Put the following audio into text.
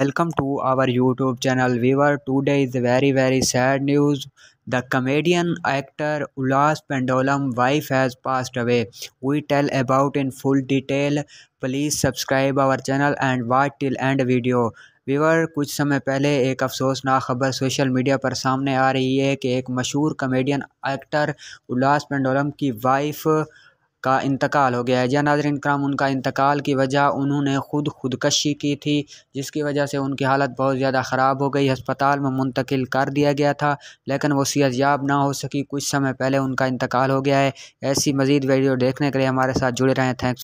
welcome to our YouTube channel viewer today is very very sad news the comedian actor Ullas Pandalam wife has passed away we tell about in full detail please subscribe our channel and watch till end video viewer कुछ समय पहले एक अफसोसनाक खबर social media पर सामने आ रही है कि एक मशहूर कमेडियन एक्टर उलास पेंडोलम की वाइफ़ का इंतकाल हो गया है या नाजरन कराम उनका इंतकाल की वजह उन्होंने ख़ुद खुदकशी की थी जिसकी वजह से उनकी हालत बहुत ज़्यादा ख़राब हो गई हस्पताल में मुंतकिल कर दिया गया था लेकिन वो सीहत याब ना हो सकी कुछ समय पहले उनका इंतकाल हो गया है ऐसी मज़ीद वीडियो देखने के लिए हमारे साथ जुड़े रहें थैंक्स